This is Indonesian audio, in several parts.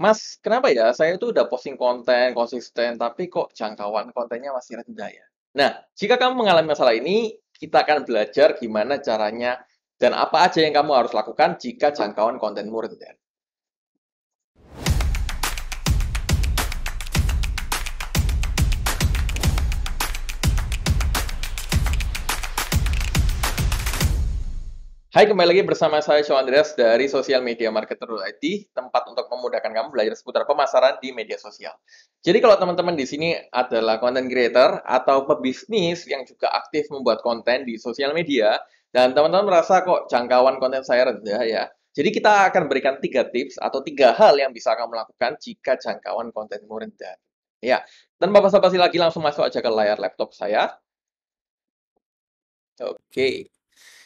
Mas, kenapa ya saya itu udah posting konten konsisten, tapi kok jangkauan kontennya masih rendah ya? Nah, jika kamu mengalami masalah ini, kita akan belajar gimana caranya dan apa aja yang kamu harus lakukan jika jangkauan kontenmu rendah. Hai, kembali lagi bersama saya Sean Andreas dari Social Media Marketer IT, tempat untuk memudahkan kamu belajar seputar pemasaran di media sosial. Jadi kalau teman-teman di sini adalah content creator atau pebisnis yang juga aktif membuat konten di sosial media, dan teman-teman merasa kok jangkauan konten saya rendah ya, jadi kita akan berikan tiga tips atau tiga hal yang bisa kamu lakukan jika jangkauan kontenmu rendah. Ya, tanpa basa-basi lagi langsung masuk aja ke layar laptop saya. Oke. Okay.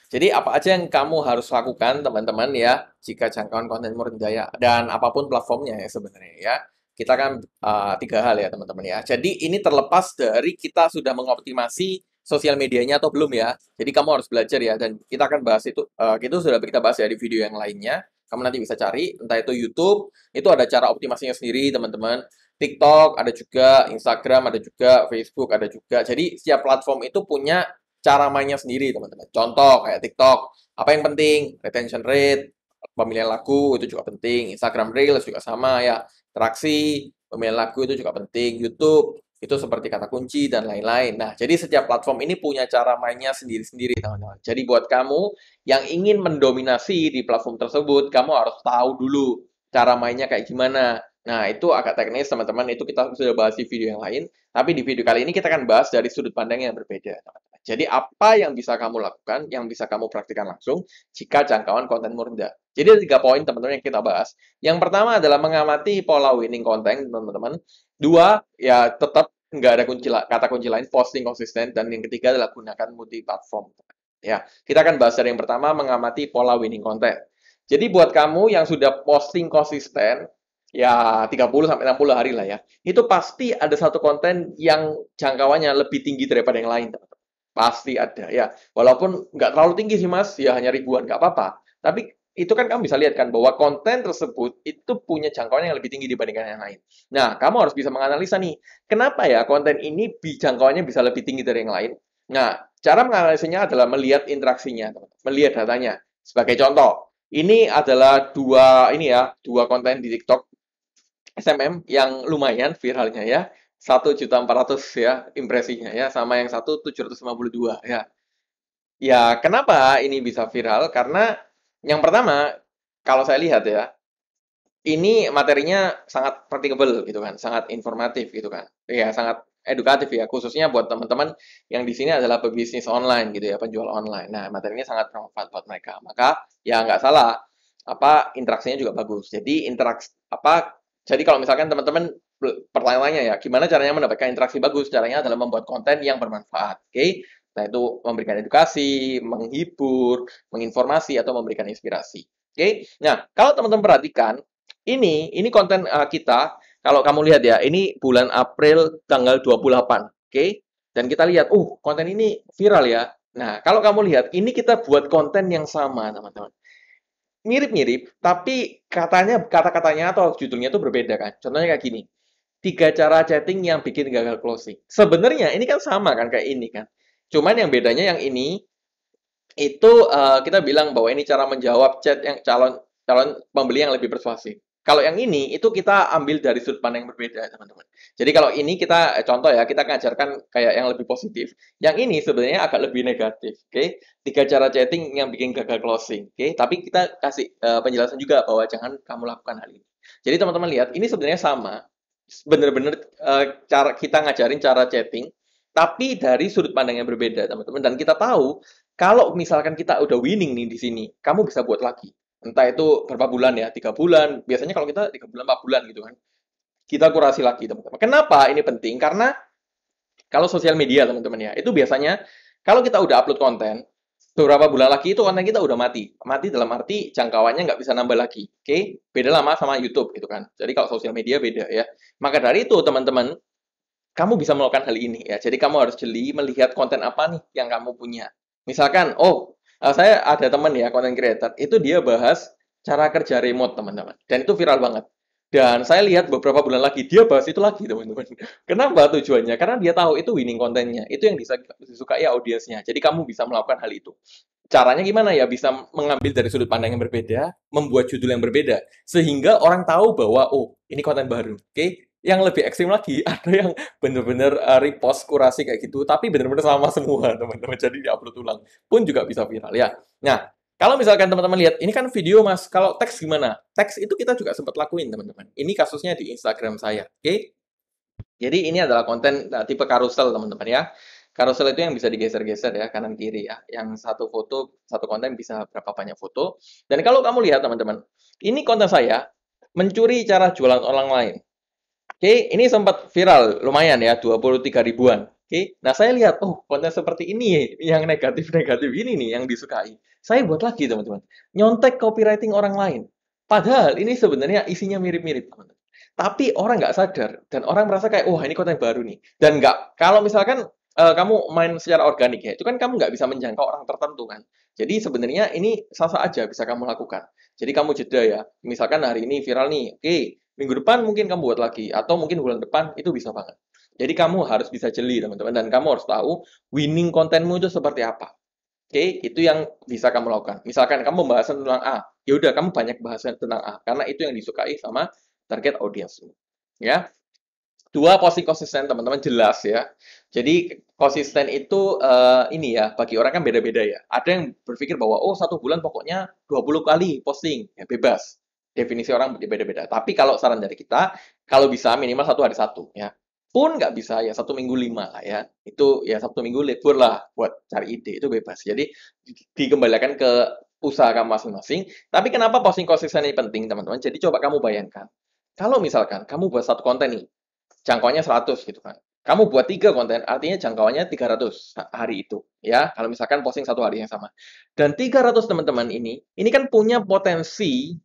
Jadi apa aja yang kamu harus lakukan teman-teman ya jika jangkauan konten rendah ya dan apapun platformnya ya sebenarnya ya kita kan uh, tiga hal ya teman-teman ya. Jadi ini terlepas dari kita sudah mengoptimasi sosial medianya atau belum ya. Jadi kamu harus belajar ya dan kita akan bahas itu uh, itu sudah kita bahas ya di video yang lainnya. Kamu nanti bisa cari entah itu YouTube, itu ada cara optimasinya sendiri teman-teman. TikTok ada juga, Instagram ada juga, Facebook ada juga. Jadi setiap platform itu punya cara mainnya sendiri, teman-teman. Contoh kayak TikTok, apa yang penting? Retention rate, pemilihan laku itu juga penting. Instagram Reels juga sama ya. Interaksi, pemilihan laku itu juga penting. YouTube itu seperti kata kunci dan lain-lain. Nah, jadi setiap platform ini punya cara mainnya sendiri-sendiri, teman-teman. Jadi buat kamu yang ingin mendominasi di platform tersebut, kamu harus tahu dulu cara mainnya kayak gimana. Nah, itu agak teknis, teman-teman. Itu kita sudah bahas di video yang lain. Tapi di video kali ini kita akan bahas dari sudut pandang yang berbeda, teman-teman. Jadi apa yang bisa kamu lakukan, yang bisa kamu praktikkan langsung jika jangkauan konten rendah. Jadi ada tiga poin teman-teman yang kita bahas. Yang pertama adalah mengamati pola winning konten teman-teman. Dua, ya tetap nggak ada kunci kata kunci lain posting konsisten dan yang ketiga adalah gunakan multi platform. Ya, kita akan bahas dari yang pertama mengamati pola winning konten. Jadi buat kamu yang sudah posting konsisten ya 30 sampai 60 hari lah ya. Itu pasti ada satu konten yang jangkauannya lebih tinggi daripada yang lain, teman-teman. Pasti ada ya. Walaupun nggak terlalu tinggi sih mas, ya hanya ribuan nggak apa-apa. Tapi itu kan kamu bisa lihat kan bahwa konten tersebut itu punya jangkauan yang lebih tinggi dibandingkan yang lain. Nah, kamu harus bisa menganalisa nih, kenapa ya konten ini bi jangkauannya bisa lebih tinggi dari yang lain? Nah, cara menganalisanya adalah melihat interaksinya, melihat datanya. Sebagai contoh, ini adalah dua ini ya, dua konten di TikTok SMM yang lumayan viralnya ya satu juta empat ratus ya impresinya ya sama yang satu tujuh ratus lima puluh dua ya. Ya, kenapa ini bisa viral? Karena yang pertama kalau saya lihat ya ini materinya sangat practicable gitu kan, sangat informatif gitu kan. Ya, sangat edukatif ya, khususnya buat teman-teman yang di sini adalah pebisnis online gitu ya, penjual online. Nah, materinya sangat bermanfaat buat mereka. Maka ya nggak salah apa interaksinya juga bagus. Jadi interaks apa jadi kalau misalkan teman-teman pertanyaannya ya, gimana caranya mendapatkan interaksi bagus? Caranya adalah membuat konten yang bermanfaat. Oke, okay? nah itu memberikan edukasi, menghibur, menginformasi atau memberikan inspirasi. Oke, okay? nah kalau teman-teman perhatikan, ini ini konten uh, kita. Kalau kamu lihat ya, ini bulan April tanggal 28, oke? Okay? Dan kita lihat, uh, konten ini viral ya. Nah, kalau kamu lihat, ini kita buat konten yang sama, teman-teman mirip-mirip, tapi katanya kata-katanya atau judulnya itu berbeda kan. Contohnya kayak gini tiga cara chatting yang bikin gagal closing. Sebenarnya ini kan sama kan kayak ini kan. Cuman yang bedanya yang ini itu uh, kita bilang bahwa ini cara menjawab chat yang calon calon pembeli yang lebih persuasif. Kalau yang ini itu kita ambil dari sudut pandang yang berbeda, teman-teman. Jadi kalau ini kita eh, contoh ya, kita ngajarkan kayak yang lebih positif. Yang ini sebenarnya agak lebih negatif, oke? Okay? Tiga cara chatting yang bikin gagal closing, oke? Okay? Tapi kita kasih uh, penjelasan juga bahwa jangan kamu lakukan hal ini. Jadi teman-teman lihat, ini sebenarnya sama, bener-bener uh, cara kita ngajarin cara chatting tapi dari sudut pandang yang berbeda teman-teman dan kita tahu kalau misalkan kita udah winning nih di sini kamu bisa buat lagi entah itu berapa bulan ya tiga bulan biasanya kalau kita tiga bulan empat bulan gitu kan kita kurasi lagi teman-teman kenapa ini penting karena kalau sosial media teman-teman ya itu biasanya kalau kita udah upload konten beberapa bulan lagi itu konten kita udah mati. Mati dalam arti jangkauannya nggak bisa nambah lagi. Oke, okay? beda lama sama YouTube gitu kan. Jadi kalau sosial media beda ya. Maka dari itu teman-teman, kamu bisa melakukan hal ini ya. Jadi kamu harus jeli melihat konten apa nih yang kamu punya. Misalkan, oh eh, saya ada teman ya konten creator, itu dia bahas cara kerja remote teman-teman. Dan itu viral banget. Dan saya lihat beberapa bulan lagi dia bahas itu lagi teman-teman. Kenapa tujuannya? Karena dia tahu itu winning kontennya, itu yang disukai audiensnya. Jadi kamu bisa melakukan hal itu. Caranya gimana ya? Bisa mengambil dari sudut pandang yang berbeda, membuat judul yang berbeda, sehingga orang tahu bahwa oh ini konten baru. Oke, okay? yang lebih ekstrim lagi ada yang benar-benar eh, repost kurasi kayak gitu tapi benar-benar sama semua teman-teman jadi di upload ulang pun juga bisa viral ya nah kalau misalkan teman-teman lihat, ini kan video mas, kalau teks gimana? Teks itu kita juga sempat lakuin teman-teman. Ini kasusnya di Instagram saya, oke? Okay? Jadi ini adalah konten nah, tipe carousel teman-teman ya. Carousel itu yang bisa digeser-geser ya kanan kiri ya. Yang satu foto, satu konten bisa berapa banyak foto. Dan kalau kamu lihat teman-teman, ini konten saya mencuri cara jualan orang lain. Oke, ini sempat viral lumayan ya, 23 ribuan. Oke, okay? nah saya lihat, oh konten seperti ini ya, yang negatif-negatif ini nih yang disukai. Saya buat lagi teman-teman. Nyontek copywriting orang lain. Padahal ini sebenarnya isinya mirip-mirip teman Tapi orang nggak sadar dan orang merasa kayak, wah ini konten baru nih. Dan nggak, kalau misalkan uh, kamu main secara organik ya, itu kan kamu nggak bisa menjangkau orang tertentu kan. Jadi sebenarnya ini sasa aja bisa kamu lakukan. Jadi kamu jeda ya, misalkan hari ini viral nih, oke, okay, minggu depan mungkin kamu buat lagi, atau mungkin bulan depan itu bisa banget. Jadi kamu harus bisa jeli teman-teman dan kamu harus tahu winning kontenmu itu seperti apa. Oke, okay? itu yang bisa kamu lakukan. Misalkan kamu pembahasan tentang A, ya udah kamu banyak bahasan tentang A karena itu yang disukai sama target audiensmu. Ya. Dua posting konsisten teman-teman jelas ya. Jadi konsisten itu uh, ini ya bagi orang kan beda-beda ya. Ada yang berpikir bahwa oh satu bulan pokoknya 20 kali posting ya bebas definisi orang beda-beda. Tapi kalau saran dari kita, kalau bisa minimal satu hari satu ya pun nggak bisa ya satu minggu lima lah ya itu ya satu minggu libur lah buat cari ide itu bebas jadi dikembalikan ke usaha kamu masing-masing tapi kenapa posting konsisten ini penting teman-teman jadi coba kamu bayangkan kalau misalkan kamu buat satu konten nih jangkauannya 100 gitu kan kamu buat tiga konten, artinya jangkauannya 300 hari itu, ya. Kalau misalkan posting satu hari yang sama. Dan 300 teman-teman ini, ini kan punya potensi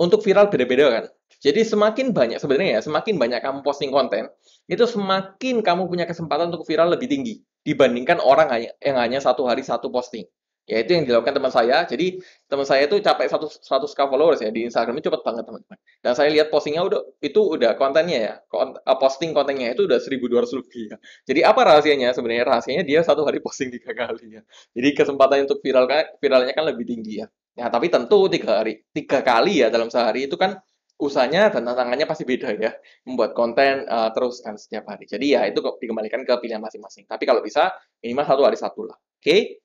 untuk viral beda-beda kan. Jadi semakin banyak sebenarnya ya, semakin banyak kamu posting konten, itu semakin kamu punya kesempatan untuk viral lebih tinggi dibandingkan orang yang hanya satu hari satu posting. Ya itu yang dilakukan teman saya. Jadi teman saya itu capek 100 100k followers ya di Instagram itu cepet banget teman-teman. Dan saya lihat postingnya udah itu udah kontennya ya, kont eh, posting kontennya itu udah 1200 lebih ya. Jadi apa rahasianya? Sebenarnya rahasianya dia satu hari posting tiga kali ya. Jadi kesempatan untuk viral viralnya kan lebih tinggi ya. Ya tapi tentu tiga hari, tiga kali ya dalam sehari itu kan usahanya dan tantangannya pasti beda ya. Membuat konten uh, terus kan setiap hari. Jadi ya itu dikembalikan ke pilihan masing-masing. Tapi kalau bisa minimal satu hari satu lah. Oke.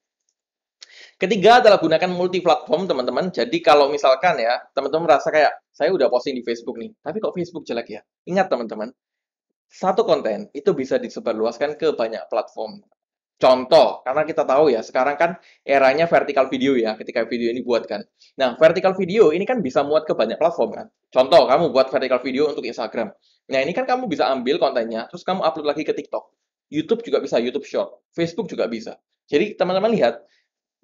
Ketiga adalah gunakan multi platform teman-teman. Jadi kalau misalkan ya teman-teman merasa kayak saya udah posting di Facebook nih, tapi kok Facebook jelek ya? Ingat teman-teman, satu konten itu bisa disebarluaskan ke banyak platform. Contoh, karena kita tahu ya, sekarang kan eranya vertikal video ya, ketika video ini buat kan. Nah, vertikal video ini kan bisa muat ke banyak platform kan. Contoh, kamu buat vertikal video untuk Instagram. Nah, ini kan kamu bisa ambil kontennya, terus kamu upload lagi ke TikTok. YouTube juga bisa, YouTube Short. Facebook juga bisa. Jadi, teman-teman lihat,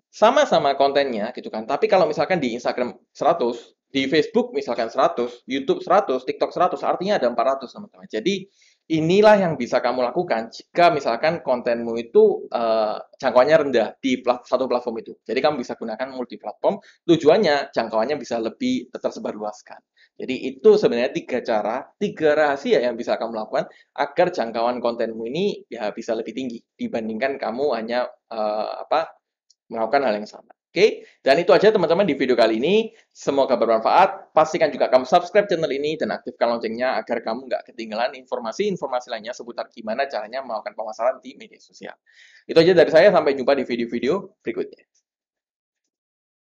sama-sama kontennya gitu kan. Tapi kalau misalkan di Instagram 100, di Facebook misalkan 100, YouTube 100, TikTok 100, artinya ada 400 teman-teman. Jadi, Inilah yang bisa kamu lakukan jika misalkan kontenmu itu uh, jangkauannya rendah di plat satu platform itu. Jadi kamu bisa gunakan multi platform. Tujuannya jangkauannya bisa lebih tersebar luaskan. Jadi itu sebenarnya tiga cara, tiga rahasia yang bisa kamu lakukan agar jangkauan kontenmu ini ya bisa lebih tinggi dibandingkan kamu hanya uh, apa melakukan hal yang sama. Oke, dan itu aja teman-teman di video kali ini. Semoga bermanfaat. Pastikan juga kamu subscribe channel ini dan aktifkan loncengnya agar kamu nggak ketinggalan informasi-informasi lainnya seputar gimana caranya melakukan pemasaran di media sosial. Itu aja dari saya, sampai jumpa di video-video berikutnya.